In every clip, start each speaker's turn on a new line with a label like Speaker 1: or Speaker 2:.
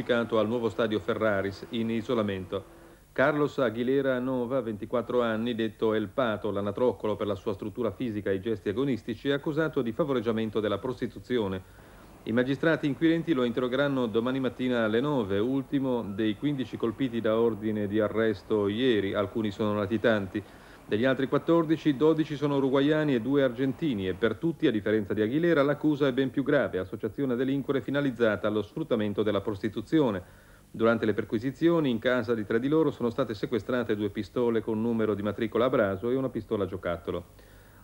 Speaker 1: appiccicato al nuovo stadio Ferraris in isolamento. Carlos Aguilera Nova, 24 anni, detto El Pato, l'anatroccolo per la sua struttura fisica e i gesti agonistici, è accusato di favoreggiamento della prostituzione. I magistrati inquirenti lo interrogheranno domani mattina alle 9, ultimo dei 15 colpiti da ordine di arresto ieri, alcuni sono latitanti. Degli altri 14, 12 sono uruguayani e 2 argentini e per tutti, a differenza di Aguilera, l'accusa è ben più grave, associazione a delinquere finalizzata allo sfruttamento della prostituzione. Durante le perquisizioni in casa di tre di loro sono state sequestrate due pistole con numero di matricola a braso e una pistola giocattolo.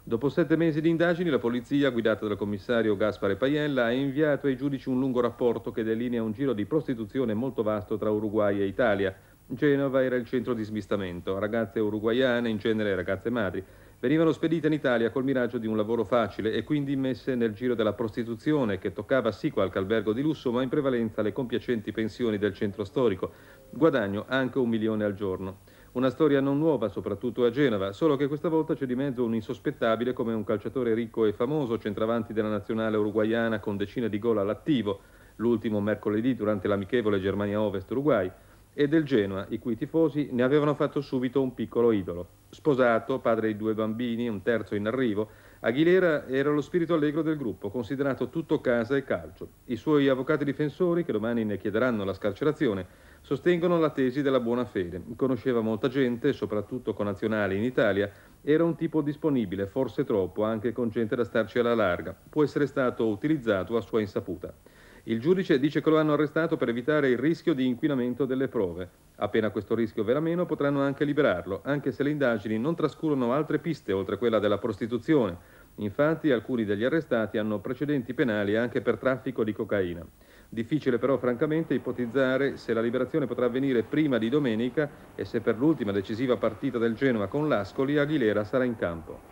Speaker 1: Dopo sette mesi di indagini, la polizia, guidata dal commissario Gaspare Paiella, ha inviato ai giudici un lungo rapporto che delinea un giro di prostituzione molto vasto tra Uruguay e Italia. Genova era il centro di smistamento. Ragazze uruguayane, in genere ragazze madri, venivano spedite in Italia col miraggio di un lavoro facile e quindi messe nel giro della prostituzione che toccava sì qualche albergo di lusso ma in prevalenza le compiacenti pensioni del centro storico, guadagno anche un milione al giorno. Una storia non nuova, soprattutto a Genova, solo che questa volta c'è di mezzo un insospettabile come un calciatore ricco e famoso, centravanti della nazionale uruguayana con decine di gol all'attivo, l'ultimo mercoledì durante l'amichevole Germania Ovest-Uruguay e del Genoa, i cui tifosi ne avevano fatto subito un piccolo idolo. Sposato, padre di due bambini, un terzo in arrivo, Aguilera era lo spirito allegro del gruppo, considerato tutto casa e calcio. I suoi avvocati difensori, che domani ne chiederanno la scarcerazione, sostengono la tesi della buona fede. Conosceva molta gente, soprattutto con nazionali in Italia, era un tipo disponibile, forse troppo, anche con gente da starci alla larga. Può essere stato utilizzato a sua insaputa. Il giudice dice che lo hanno arrestato per evitare il rischio di inquinamento delle prove. Appena questo rischio verrà meno, potranno anche liberarlo, anche se le indagini non trascurano altre piste oltre quella della prostituzione. Infatti, alcuni degli arrestati hanno precedenti penali anche per traffico di cocaina. Difficile però francamente ipotizzare se la liberazione potrà avvenire prima di domenica e se per l'ultima decisiva partita del Genoa con l'Ascoli Aguilera sarà in campo.